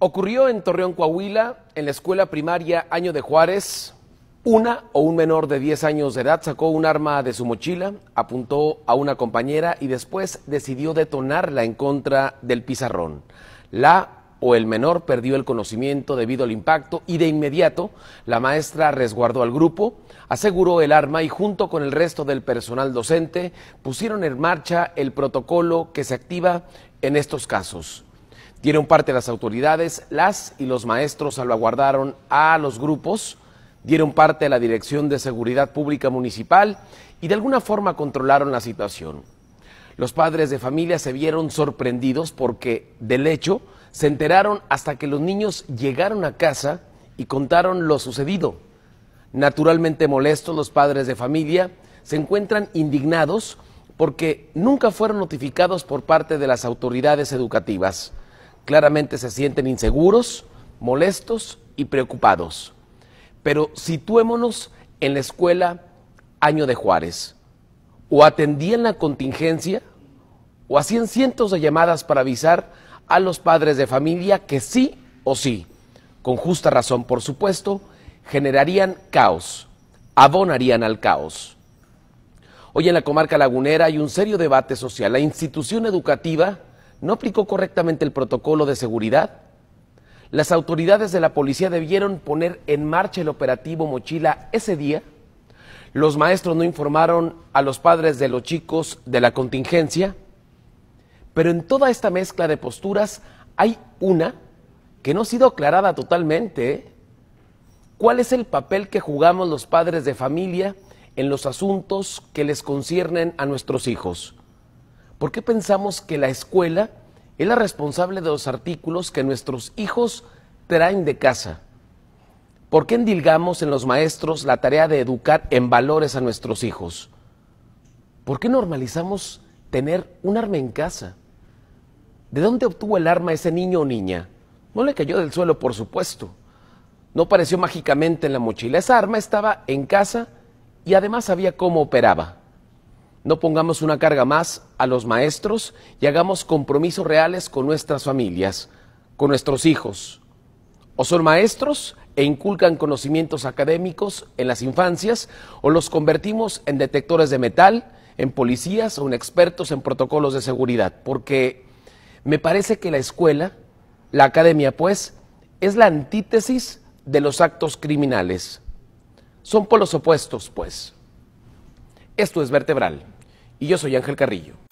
Ocurrió en Torreón, Coahuila, en la escuela primaria Año de Juárez. Una o un menor de 10 años de edad sacó un arma de su mochila, apuntó a una compañera y después decidió detonarla en contra del pizarrón. La o el menor perdió el conocimiento debido al impacto y de inmediato la maestra resguardó al grupo, aseguró el arma y junto con el resto del personal docente pusieron en marcha el protocolo que se activa en estos casos. Dieron parte de las autoridades, las y los maestros salvaguardaron a los grupos, dieron parte a la Dirección de Seguridad Pública Municipal y de alguna forma controlaron la situación. Los padres de familia se vieron sorprendidos porque del hecho se enteraron hasta que los niños llegaron a casa y contaron lo sucedido. Naturalmente molestos, los padres de familia se encuentran indignados porque nunca fueron notificados por parte de las autoridades educativas claramente se sienten inseguros, molestos y preocupados. Pero situémonos en la escuela Año de Juárez. O atendían la contingencia o hacían cientos de llamadas para avisar a los padres de familia que sí o sí, con justa razón por supuesto, generarían caos, abonarían al caos. Hoy en la comarca lagunera hay un serio debate social. La institución educativa no aplicó correctamente el protocolo de seguridad. Las autoridades de la policía debieron poner en marcha el operativo Mochila ese día. Los maestros no informaron a los padres de los chicos de la contingencia. Pero en toda esta mezcla de posturas hay una que no ha sido aclarada totalmente. ¿eh? ¿Cuál es el papel que jugamos los padres de familia en los asuntos que les conciernen a nuestros hijos? ¿Por qué pensamos que la escuela es la responsable de los artículos que nuestros hijos traen de casa? ¿Por qué endilgamos en los maestros la tarea de educar en valores a nuestros hijos? ¿Por qué normalizamos tener un arma en casa? ¿De dónde obtuvo el arma ese niño o niña? No le cayó del suelo, por supuesto. No apareció mágicamente en la mochila. Esa arma estaba en casa y además sabía cómo operaba. No pongamos una carga más a los maestros y hagamos compromisos reales con nuestras familias, con nuestros hijos. O son maestros e inculcan conocimientos académicos en las infancias, o los convertimos en detectores de metal, en policías o en expertos en protocolos de seguridad. Porque me parece que la escuela, la academia pues, es la antítesis de los actos criminales. Son polos opuestos, pues. Esto es vertebral y yo soy Ángel Carrillo.